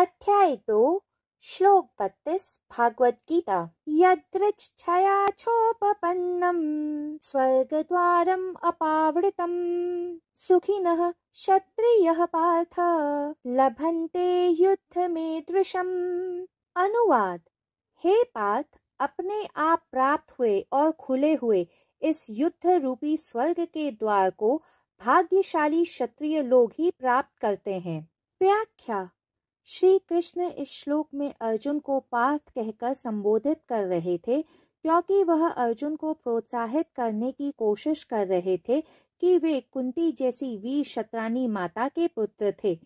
अध्याय दो श्लोक बत्तीस भागवत गीता यदृच छया छोपन्नम स्वर्ग द्वार अपावृतम सुखिन क्षत्रिय पार्थ लभन्ते युद्ध में दृशम अनुवाद हे पार्थ अपने आप प्राप्त हुए और खुले हुए इस युद्ध रूपी स्वर्ग के द्वार को भाग्यशाली क्षत्रिय लोग ही प्राप्त करते हैं व्याख्या श्री कृष्ण इस श्लोक में अर्जुन को पार्थ कहकर संबोधित कर रहे थे क्योंकि वह अर्जुन को प्रोत्साहित करने की कोशिश कर रहे थे कि वे कुंती जैसी वीर शत्रानी माता के पुत्र थे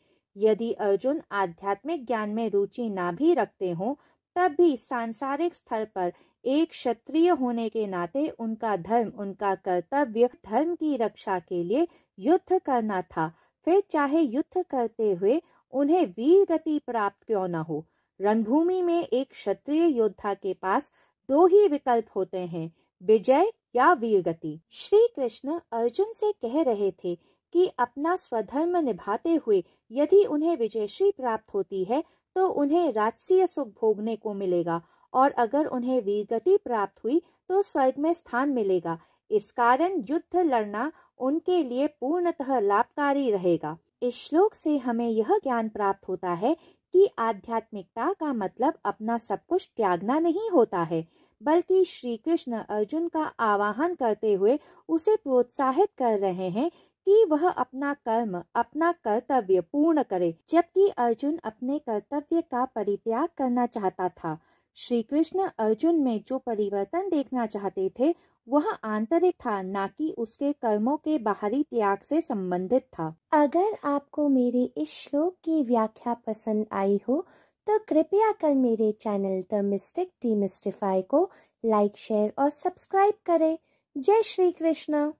यदि अर्जुन आध्यात्मिक ज्ञान में रुचि ना भी रखते हों तब भी सांसारिक स्थल पर एक क्षत्रिय होने के नाते उनका धर्म उनका कर्तव्य धर्म की रक्षा के लिए युद्ध करना था फिर चाहे युद्ध करते हुए उन्हें वीर गति प्राप्त क्यों न हो रणभूमि में एक क्षत्रिय योद्धा के पास दो ही विकल्प होते हैं विजय या वीर गति श्री कृष्ण अर्जुन से कह रहे थे कि अपना स्वधर्म निभाते हुए यदि उन्हें विजयश्री प्राप्त होती है तो उन्हें राजसीय सुख भोगने को मिलेगा और अगर उन्हें वीरगति प्राप्त हुई तो स्वर्ग में स्थान मिलेगा इस कारण युद्ध लड़ना उनके लिए पूर्णतः लाभकारी रहेगा इस श्लोक से हमें यह ज्ञान प्राप्त होता है कि आध्यात्मिकता का मतलब अपना सब कुछ त्यागना नहीं होता है बल्कि श्री कृष्ण अर्जुन का आवाहन करते हुए उसे प्रोत्साहित कर रहे हैं कि वह अपना कर्म अपना कर्तव्य पूर्ण करे जबकि अर्जुन अपने कर्तव्य का परित्याग करना चाहता था श्री कृष्ण अर्जुन में जो परिवर्तन देखना चाहते थे वह आंतरिक था न कि उसके कर्मों के बाहरी त्याग से संबंधित था अगर आपको मेरे इस श्लोक की व्याख्या पसंद आई हो तो कृपया कर मेरे चैनल द मिस्टिक डी को लाइक शेयर और सब्सक्राइब करें जय श्री कृष्ण